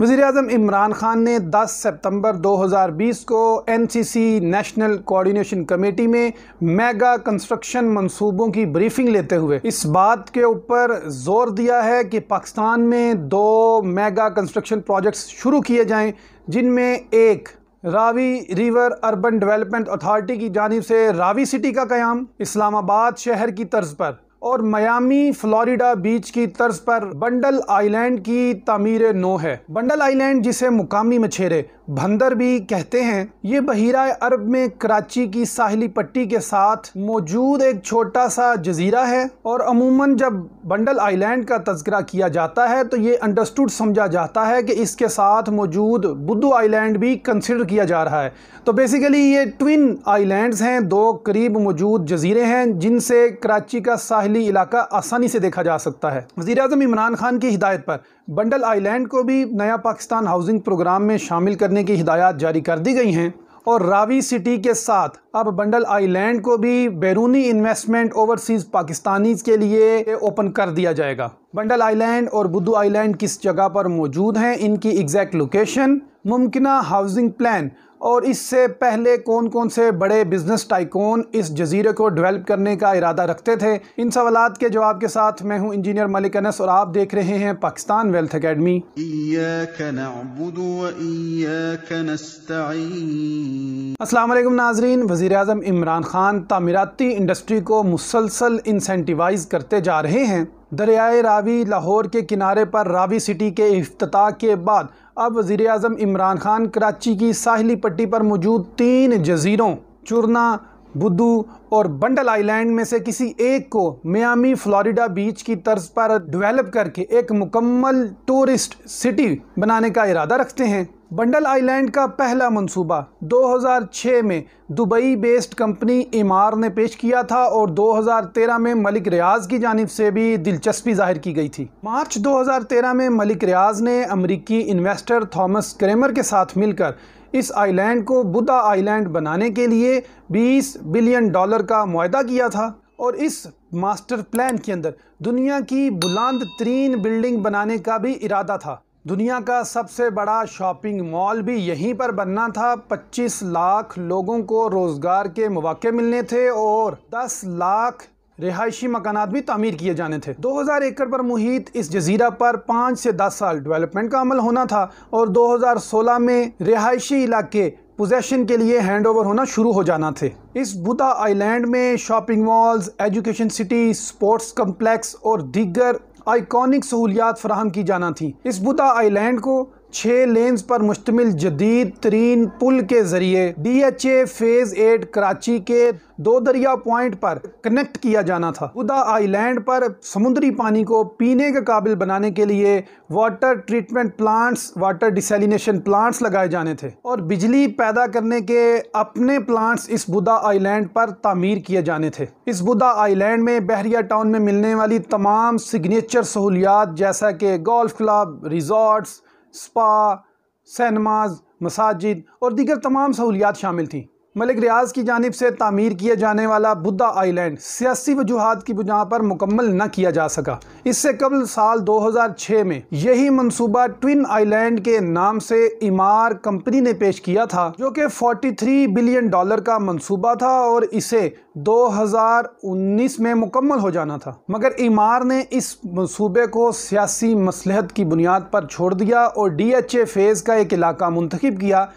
वज़ी अजम इमरान ख़ान ने 10 सितंबर 2020 को एनसीसी नेशनल कोऑर्डिनेशन कमेटी में मेगा कंस्ट्रक्शन मंसूबों की ब्रीफिंग लेते हुए इस बात के ऊपर ज़ोर दिया है कि पाकिस्तान में दो मेगा कंस्ट्रक्शन प्रोजेक्ट्स शुरू किए जाएं जिनमें एक Ravi river urban development authority की जानब से रावी सिटी का क्याम इस्लामाबाद शहर की तर्ज पर और मयामी फ्लोरिडा बीच की तर्ज पर बंडल आइलैंड की तमीर नो है बंडल आइलैंड जिसे मुकामी मछेरे भंदर भी कहते हैं ये बहिरा अरब में कराची की साहली पट्टी के साथ मौजूद एक छोटा सा जजीरा है और अमूमन जब बंडल आइलैंड का तस्करा किया जाता है तो ये अंडरस्टूड समझा जाता है कि इसके साथ मौजूद बुद्धू आइलैंड भी कंसिडर किया जा रहा है तो बेसिकली ये ट्विन आइलैंड्स हैं दो करीब मौजूद जजीरे हैं जिनसे कराची का साहली इलाका आसानी से देखा जा सकता है वजी अजम इमरान खान की हिदायत पर बंडल आइलैंड को भी नया पाकिस्तान हाउसिंग प्रोग्राम में शामिल करने करने की हिदायत जारी कर दी गई हैं और रावी सिटी के साथ अब बंडल आइलैंड को भी बैरूनी इन्वेस्टमेंट ओवरसीज़ पाकिस्तानीज के लिए ओपन कर दिया जाएगा बंडल आइलैंड और बुद्धू आइलैंड किस जगह पर मौजूद हैं इनकी एग्जैक्ट लोकेशन मुमकिन हाउसिंग प्लान और इससे पहले कौन कौन से बड़े बिजनेस टाइकोन इस जजीरे को डेवलप करने का इरादा रखते थे इन सवाल के जवाब के साथ मैं हूँ इंजीनियर मलिक अनस और आप देख रहे हैं पाकिस्तान वेल्थ अकेडमी असलम नाजरीन वजीर अजम इमरान खान तमीराती इंडस्ट्री को मुसलसल इंसेंटिवाइज करते जा रहे हैं दरियाए रावी लाहौर के किनारे पर रावी सिटी के अफ्ताह के बाद अब वज़ी अजम इमरान खान कराची की साहली पट्टी पर मौजूद तीन जजीरों चुरना बुद्धू और बंडल आइलैंड में से किसी एक को मियामी फ्लोरिडा बीच की तर्ज पर डेवलप करके एक मुकम्मल टूरिस्ट सिटी बनाने का इरादा रखते हैं बंडल आइलैंड का पहला मंसूबा 2006 में दुबई बेस्ड कंपनी इमार ने पेश किया था और 2013 में मलिक रियाज की जानब से भी दिलचस्पी जाहिर की गई थी मार्च 2013 में मलिक रियाज ने अमरीकी इन्वेस्टर थॉमस क्रेमर के साथ मिलकर इस आइलैंड को बुदा आइलैंड बनाने के लिए 20 बिलियन डॉलर का माहा किया था और इस मास्टर प्लान के अंदर दुनिया की बुलंद तरीन बिल्डिंग बनाने का भी इरादा था दुनिया का सबसे बड़ा शॉपिंग मॉल भी यहीं पर बनना था 25 लाख लोगों को रोज़गार के मौके मिलने थे और 10 लाख रिहायशी मकानात भी तमीर किए जाने थे 2000 एकड़ पर मुहित इस जजीरा पर 5 से 10 साल डेवलपमेंट का अमल होना था और 2016 में रिहायशी इलाके पोजेशन के लिए हैंड ओवर होना शुरू हो जाना थे इस बुता आइलैंड में shopping malls education city sports complex और दीगर आइकॉनिक सहूलियात फराहम की जाना थी इस बुदा आईलैंड को छः लेंस पर मुश्तमिल जदीद तरीन पुल के जरिए D H A phase eight Karachi के दो दरिया पॉइंट पर कनेक्ट किया जाना था उदा आईलैंड पर समुद्री पानी को पीने के काबिल बनाने के लिए water treatment plants water desalination plants लगाए जाने थे और बिजली पैदा करने के अपने प्लांट्स इस बुदा आईलैंड पर तामीर किए जाने थे इस बुदा आईलैंड में बहरिया टाउन में मिलने वाली तमाम सिग्नेचर सहूलियात जैसा कि गोल्फ क्लब रिजॉर्ट्स स्पा सैनमाज मसाजिद और दीगर तमाम सहूलियात शामिल थीं मलिक रियाज की जानब से तामीर किया जाने वाला बुद्धा आइलैंड सियासी वजूहत की बुना पर मुकम्मल न किया जा सका इससे कबल साल 2006 में यही मनसूबा ट्विन आइलैंड के नाम से इमार कंपनी ने पेश किया था जो कि 43 बिलियन डॉलर का मनसूबा था और इसे 2019 में मुकम्मल हो जाना था मगर इमार ने इस मनसूबे को सियासी मसलहत की बुनियाद पर छोड़ दिया और डी एच ए फेज़ का एक इलाका मुंतखब किया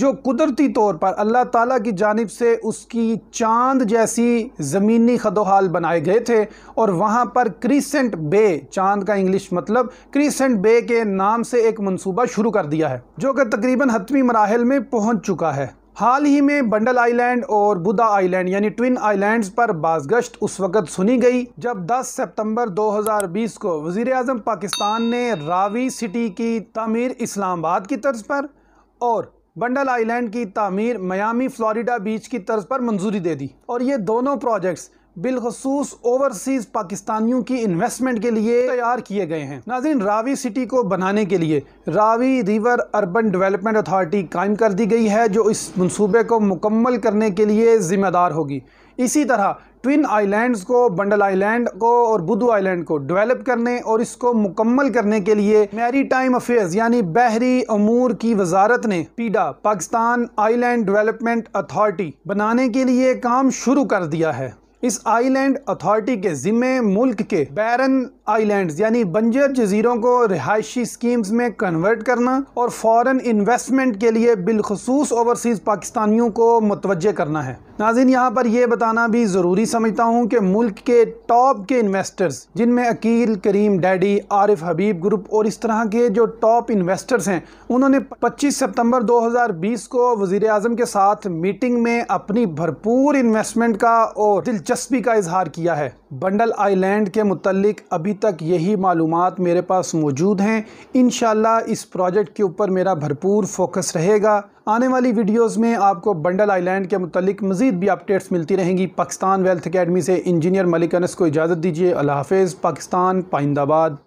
जो कुदरती तौर पर अल्लाह ताला की जानब से उसकी चांद जैसी ज़मीनी खदोहाल बनाए गए थे और वहाँ पर क्रीसेंट बे चांद का इंग्लिश मतलब क्रीसेंट बे के नाम से एक मनसूबा शुरू कर दिया है जो कि तकरीबन हतमी मराहल में पहुँच चुका है हाल ही में बंडल आइलैंड और बुदा आइलैंड यानी ट्विन आइलैंड्स पर बाजगश्त उस वक़्त सुनी गई जब 10 सितंबर 2020 को वज़ी अजम पाकिस्तान ने रावी सिटी की तमीर इस्लामाबाद की तर्ज पर और बंडल आइलैंड की तमीर मयामी फ्लोरिडा बीच की तर्ज पर मंजूरी दे दी और ये दोनों प्रोजेक्ट्स बिलखसूस ओवरसीज पाकिस्तानियों की इन्वेस्टमेंट के लिए तैयार किए गए हैं नाजिन रावी सिटी को बनाने के लिए Ravi river urban development authority कायम कर दी गई है जो इस मनसूबे को मुकम्मल करने के लिए ज़िम्मेदार होगी इसी तरह ट्विन आइलैंड्स को बंडल आइलैंड को और बुदू आइलैंड को डेवलप करने और इसको मुकम्मल करने के लिए मैरी टाइम अफेयर्स यानी बहरी अमूर की वजारत ने पीडा पाकिस्तान आइलैंड डेवलपमेंट अथॉरिटी बनाने के लिए काम शुरू कर दिया है इस आइलैंड अथॉरिटी के जिम्मे मुल्क के बैरन आइलैंड्स यानी बंजर जजीरों को रिहायशी स्कीम्स में कन्वर्ट करना और फॉरेन इन्वेस्टमेंट के लिए बिलखसूस ओवरसीज़ पाकिस्तानियों को मुतवजह करना है नाजिन यहाँ पर यह बताना भी ज़रूरी समझता हूँ कि मुल्क के टॉप के इन्वेस्टर्स जिनमें अकील करीम डैडी आरिफ हबीब ग्रुप और इस तरह के जो टॉप इन्वेस्टर्स हैं उन्होंने 25 सितंबर 2020 को वज़ी अजम के साथ मीटिंग में अपनी भरपूर इन्वेस्टमेंट का और दिलचस्पी का इजहार किया है बंडल आईलैंड के मतलब अभी तक यही मालूम मेरे पास मौजूद हैं इन इस प्रोजेक्ट के ऊपर मेरा भरपूर फोकस रहेगा आने वाली वीडियोस में आपको बंडल आइलैंड के मतलब मज़ीद भी अपडेट्स मिलती रहेंगी पाकिस्तान वेल्थ अकेडमी से इंजीनियर मलिक अनस को इजाज़त दीजिए अल्लाह हाफिज़ पाकिस्तान पाइंदाबाद